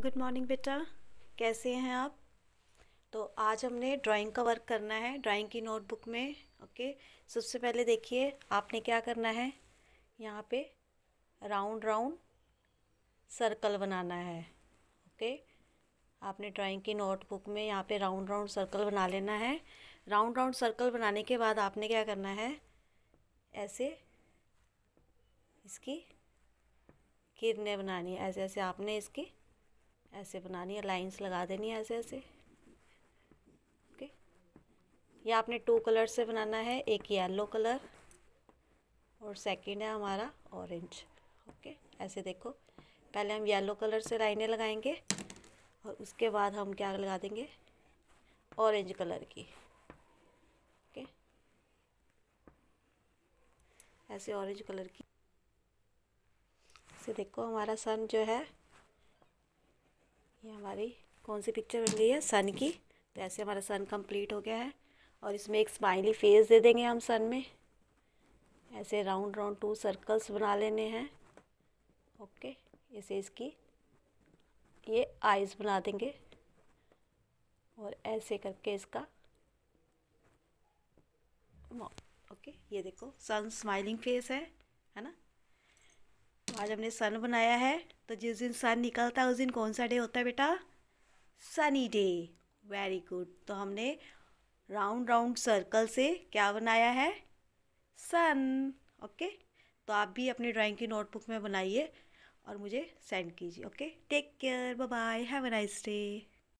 Good morning बेटा कैसे हैं आप तो आज हमने ड्राइंग का वर्क करना है ड्राइंग की नोटबुक में ओके सबसे पहले देखिए आपने क्या करना है यहाँ पे राउंड राउंड सर्कल बनाना है ओके आपने ड्राइंग की नोटबुक में यहाँ पे राउंड राउंड सर्कल बना लेना है राउंड राउंड सर्कल बनाने के बाद आपने क्या करना है ऐसे इसकी किरणें बनानी है ऐसे ऐसे आपने इसकी ऐसे बनानी है लाइंस लगा देनी है ऐसे ऐसे ओके ये आपने टू कलर से बनाना है एक येलो कलर और सेकंड है हमारा ऑरेंज ओके ऐसे देखो पहले हम येलो कलर से लाइनें लगाएंगे और उसके बाद हम क्या लगा देंगे ऑरेंज कलर की ओके ऐसे ऑरेंज कलर की ऐसे देखो हमारा सन जो है ये हमारी कौन सी पिक्चर बन गई है सन की तो ऐसे हमारा सन कंप्लीट हो गया है और इसमें एक स्माइली फेस दे देंगे हम सन में ऐसे राउंड राउंड टू सर्कल्स बना लेने हैं ओके ऐसे इसकी ये आइज़ बना देंगे और ऐसे करके इसका ओके ये देखो सन स्माइलिंग फेस है है ना तो आज हमने सन बनाया है तो जिस दिन सन निकलता है उस दिन कौन सा डे होता है बेटा सनी डे वेरी गुड तो हमने राउंड राउंड सर्कल से क्या बनाया है सन ओके okay? तो आप भी अपने ड्राइंग की नोटबुक में बनाइए और मुझे सेंड कीजिए okay take care bye have a nice day